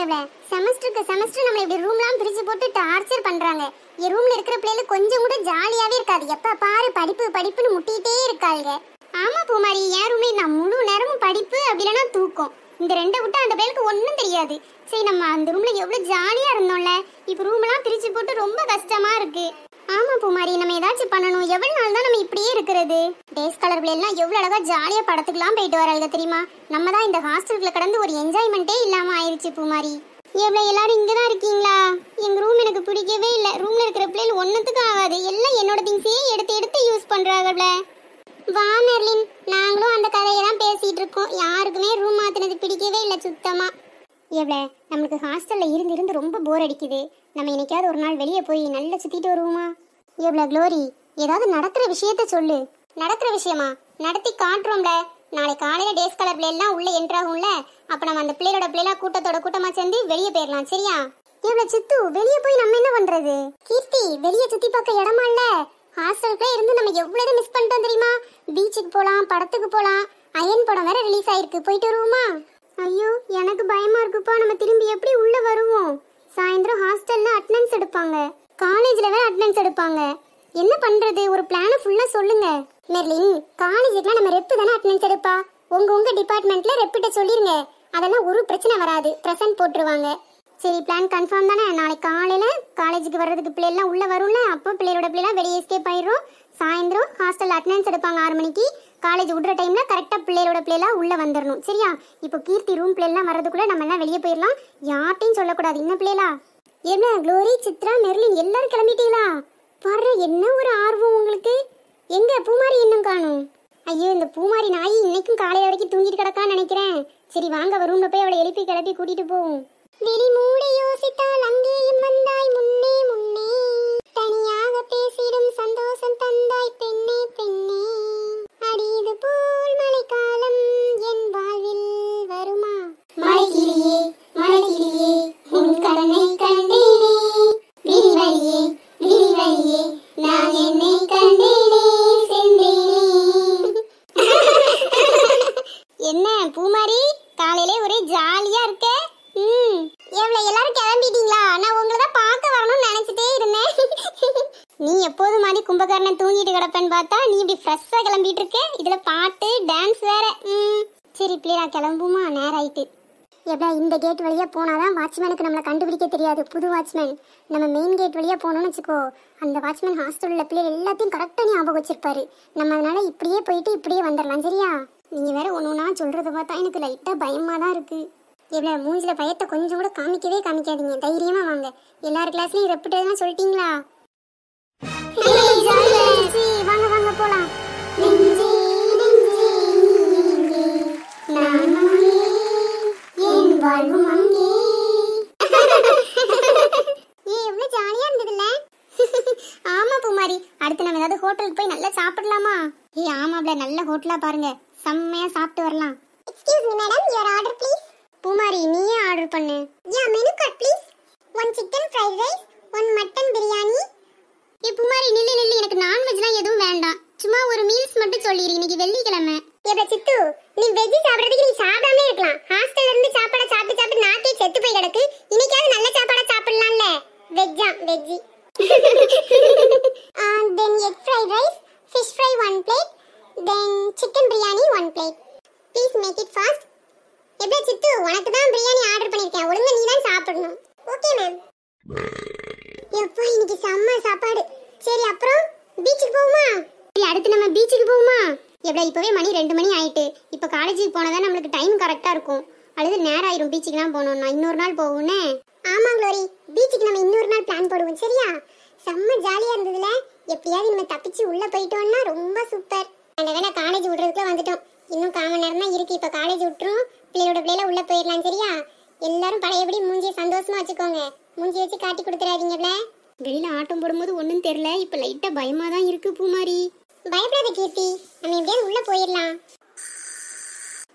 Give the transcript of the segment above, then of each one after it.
ஏவே செமஸ்டருக்கு semester நம்ம இப்படி ரூம்லாம் பிரிச்சு போட்டு டார்ச்சர் பண்றாங்க என் ரூம்ல இருக்கிற பிள்ளைல கொஞ்சம் கூட ஜாலியாவே இருக்காது எப்ப பாரு படிப்பு படிப்புன்னு முட்டிட்டே இருக்காளுங்க ஆமா பூமாரி என் ரூமே நான் முழு நேரமும் படிப்பு அப்படின்னா தூக்கம் இந்த ரெண்டை விட்டு அந்த பிள்ளைக்கு ஒன்றும் தெரியாது சரி நம்ம அந்த ரூம்ல எவ்வளவு ஜாலியா இருந்தோம்ல இப்போ ரூம்லாம் பிரிச்சு போட்டு ரொம்ப கஷ்டமா இருக்கு ஆமா பூமாரி நம்ம ஏதாச்சும் பண்ணணும் எவ்வளவு நாள் தான் நம்ம இப்படியே இருக்கிறது டேஸ் கலர் எல்லாம் எவ்வளவு அழகா ஜாலியா படத்துக்குலாம் போயிட்டு அழகா தெரியுமா நம்ம தான் இந்த ஹாஸ்டல்ல கடந்து ஒரு என்ஜாய்மெண்ட்டே இல்லாம ஆயிருச்சு பூமாரி எவ்வளோ எல்லாரும் இங்கே தான் இருக்கீங்களா எங்கள் ரூம் எனக்கு பிடிக்கவே இல்லை ரூமில் இருக்கிற பிள்ளைகள் ஒன்றுத்துக்கு ஆகாது எல்லாம் என்னோட திங்ஸே எடுத்து எடுத்து யூஸ் பண்ணுறாங்கல்ல வா மெர்லின் நாங்களும் அந்த கதையை தான் பேசிகிட்டு இருக்கோம் யாருக்குமே ரூம் மாத்தினது பிடிக்கவே இல்லை சுத்தமாக எவ்வளோ நம்மளுக்கு ஹாஸ்டலில் இருந்து இருந்து ரொம்ப போர் அடிக்குது நம்ம என்னைக்காவது ஒரு நாள் வெளியே போய் நல்லா சுற்றிட்டு வருவோமா எவ்வளோ க்ளோரி ஏதாவது நடக்கிற விஷயத்த சொல்லு நடக்கிற விஷயமா நடத்தி காட்டுறோம்ல நாளை காலையில் டேஸ் கலர் பிள்ளைலாம் உள்ளே என்ட்ராகும்ல அப்போ நம்ம அந்த பிள்ளையோட பிள்ளைலாம் கூட்டத்தோட கூட்டமாக சேர்ந்து வெளியே போயிடலாம் சரியா எவ்வளோ சித்து வெளியே போய் நம்ம என்ன பண்ணுறது கீர்த்தி வெளியே சுற்றி பார்க்க இடமா இல்லை ஹாஸ்டலுக்குள்ளே இருந்து நம்ம எவ்வளோ மிஸ் பண்ணிட்டோம் தெரியுமா பீச்சுக்கு போகலாம் படத்துக்கு போகலாம் அயன் படம் வேற ரிலீஸ் ஆயிருக்கு போயிட்டு வருவோமா ஐயோ எனக்கு பயமா இருக்குப்பா நம்ம திரும்பி எப்படி உள்ள வருவோம் சாயந்தரம் ஹாஸ்டல்ல அட்டனன்ஸ் எடுப்பாங்க காலேஜ்ல வேற அட்டனன்ஸ் எடுப்பாங்க என்ன பண்றது ஒரு பிளான ஃபுல்லா சொல்லுங்க மெர்லின் காலேஜுக்குலாம் நம்ம ரெப்பு தானே அட்டனன்ஸ் எடுப்பா உங்க உங்க டிபார்ட்மெண்ட்ல ரெப்பிட்ட சொல்லிருங்க அதெல்லாம் ஒரு பிரச்சனை வராது ப்ரெசன்ட் போட்டுருவாங்க சரி பிளான் கன்ஃபார்ம் தானே நாளைக்கு காலையில காலேஜுக்கு வர்றதுக்கு பிள்ளைலாம் உள்ள வரும்ல அப்போ பிள்ளையோட பிள்ளைலாம் வெளியே எஸ்கேப் ஆயிரும் சாயந்தரம் ஹாஸ்டல் அட்டனன்ஸ் எடுப்பாங்க ஆறு மணிக்கு காலேஜ் விடுற டைம்ல கரெக்டாக பிள்ளையோட பிள்ளைலாம் உள்ளே வந்துடணும் சரியா இப்போ கீர்த்தி ரூம் பிள்ளைலாம் வரதுக்குள்ளே நம்ம என்ன வெளியே போயிடலாம் யார்ட்டையும் சொல்லக்கூடாது என்ன பிள்ளைலா என்ன க்ளோரி சித்ரா மெர்லின் எல்லாரும் கிளம்பிட்டீங்களா பாரு என்ன ஒரு ஆர்வம் உங்களுக்கு எங்க பூமாரி இன்னும் காணும் ஐயோ இந்த பூமாரி நாய் இன்னைக்கும் காலையில வரைக்கும் தூங்கிட்டு கிடக்கான்னு நினைக்கிறேன் சரி வாங்க ரூம்ல போய் அவளை எழுப்பி கிளப்பி கூட்டிட்டு போவோம் வெளி மூட யோசித்தால் அங்கேயும் வந்தாய் முன் கும்பகர்ணன் தூங்கிட்டு கிடப்பேன்னு பார்த்தா நீ இப்படி ஃப்ரெஷ்ஷாக கிளம்பிட்டு இருக்க இதில் பாட்டு டான்ஸ் வேற ம் சரி நான் கிளம்புமா நேரம் ஆயிட்டு எப்படா இந்த கேட் வழியாக போனால் தான் வாட்ச்மேனுக்கு நம்மளை கண்டுபிடிக்க தெரியாது புது வாட்ச்மேன் நம்ம மெயின் கேட் வழியாக போனோம்னு வச்சுக்கோ அந்த வாட்ச்மேன் ஹாஸ்டலில் பிள்ளைகள் எல்லாத்தையும் கரெக்டாக ஞாபகம் வச்சிருப்பாரு நம்ம அதனால் இப்படியே போயிட்டு இப்படியே வந்துடலாம் சரியா நீங்கள் வேற ஒன்று ஒன்றா சொல்கிறத பார்த்தா எனக்கு லைட்டாக பயமாக தான் இருக்குது எவ்வளோ மூஞ்சில் பயத்தை கொஞ்சம் கூட காமிக்கவே காமிக்காதீங்க தைரியமாக வாங்க எல்லார் கிளாஸ்லையும் ரெப்பிட்டதுலாம் சொல்லிட்டீங்களா வாங்க வாங்க போலாம் வாழ்வும் அங்கே ஏ எவ்வளவு ஜாலியா இருந்ததுல்ல ஆமா பூமாரி அடுத்து நம்ம ஏதாவது ஹோட்டலுக்கு போய் நல்லா சாப்பிடலாமா ஏ ஆமாப்ல நல்ல ஹோட்டலா பாருங்க செம்மையா சாப்பிட்டு வரலாம் excuse me madam your order please Poomari நீயே ஆர்டர் பண்ணு யா menu card please one chicken fried rice one mutton biryani இப்போ மாதிரி நில்லி நில்லி எனக்கு நான்வெஜ்லாம் எதுவும் வேண்டாம் சும்மா ஒரு மீல்ஸ் மட்டும் சொல்லிடு இன்னைக்கு வெள்ளிக்கிழமை ஏப்ப சித்து நீ வெஜ் சாப்பிடுறதுக்கு நீ சாப்பிடாம இருக்கலாம் ஹாஸ்டல்ல இருந்து சாப்பாட சாப்பிட்டு சாப்பிட்டு நாக்கே செத்து போய் கிடக்கு இன்னைக்காவது நல்ல சாப்பாடா சாப்பிடலாம்ல வெஜ்ஜா veggie then egg fry rice fish fry one plate then chicken biryani one plate please make it fast எப்படி சித்து உனக்கு தான் பிரியாணி ஆர்டர் பண்ணியிருக்கேன் ஒழுங்கா நீ தான் சாப்பிடணும் ஓகே மேம் இன்னைக்கு செம்ம சாப்பாடு சரி அப்புறம் பீச்சுக்கு போவோமா சரி அடுத்து நம்ம பீச்சுக்கு போவோமா எப்படா இப்பவே மணி ரெண்டு மணி ஆயிட்டு இப்போ காலேஜுக்கு போனதான் நம்மளுக்கு டைம் கரெக்டாக இருக்கும் அல்லது நேரம் ஆயிரும் பீச்சுக்குலாம் நான் இன்னொரு நாள் போகணும் ஆமா குளோரி பீச்சுக்கு நம்ம இன்னொரு நாள் பிளான் போடுவோம் சரியா செம்ம ஜாலியா இருந்ததுல எப்படியாவது நம்ம தப்பிச்சு உள்ளே போயிட்டோம்னா ரொம்ப சூப்பர் அந்த வேலை காலேஜ் விடுறதுக்குள்ள வந்துட்டோம் இன்னும் காமன் நேரம் தான் இருக்கு இப்போ காலேஜ் விட்டுரும் பிள்ளையோட பிள்ளையில உள்ளே போயிடலாம் சரியா எல்லாரும் எப்படி மூஞ்சியை சந்தோஷமா வச்சுக்கோங்க மூஞ்சி வச்சு காட்டி கொடுத்துறாதீங்கல்ல வெளியில ஆட்டம் போடும்போது ஒன்றும் தெரியல இப்ப லைட்டா பயமா தான் இருக்கு பூமாரி பயப்படாத கீர்த்தி நம்ம எப்படியாவது உள்ளே போயிடலாம்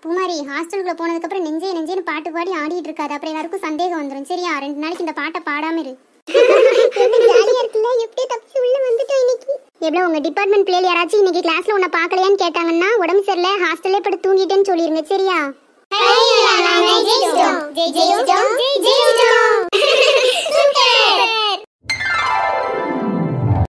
பூமாரி ஹாஸ்டலுக்குள்ள போனதுக்கப்புறம் நெஞ்சே நெஞ்சேன்னு பாட்டு பாடி ஆடிட்டு இருக்காது அப்புறம் எல்லாருக்கும் சந்தேகம் வந்துடும் சரியா ரெண்டு நாளைக்கு இந்த பாட்டை பாடாம இரு எவ்வளோ உங்க டிபார்ட்மெண்ட் பிள்ளைகள் யாராச்சும் இன்னைக்கு கிளாஸ்ல உன்ன பார்க்கலையான்னு கேட்டாங்கன்னா உடம்பு சரியில்லை ஹாஸ்டல்லே படுத்து தூங்கிட்டேன்னு சொல்லிருங்க சரியா